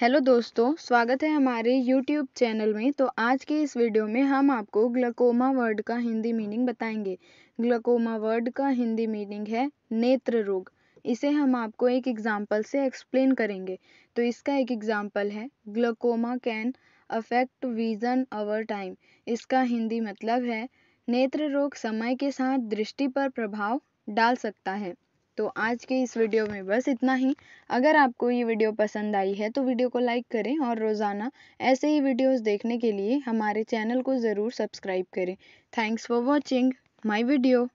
hello दोस्तों स्वागत है हमारे यूट्यूब चैनल में तो आज के इस वीडियो में हम आपको ग्लकोमा वर्ड का हिंदी मीनिंग बताएंगे ग्लकोमा वर्ड का हिंदी मीनिंग है नेत्र रोग इसे हम आपको एक एग्जाम्पल से एक्सप्लेन करेंगे तो इसका एक एग्जाम्पल है glaucoma can affect vision over time इसका हिंदी मतलब है नेत्र रोग समय के साथ दृष्टि पर प्रभाव डाल सकता है तो आज के इस वीडियो में बस इतना ही अगर आपको ये वीडियो पसंद आई है तो वीडियो को लाइक करें और रोज़ाना ऐसे ही वीडियोस देखने के लिए हमारे चैनल को ज़रूर सब्सक्राइब करें thanks for watching my video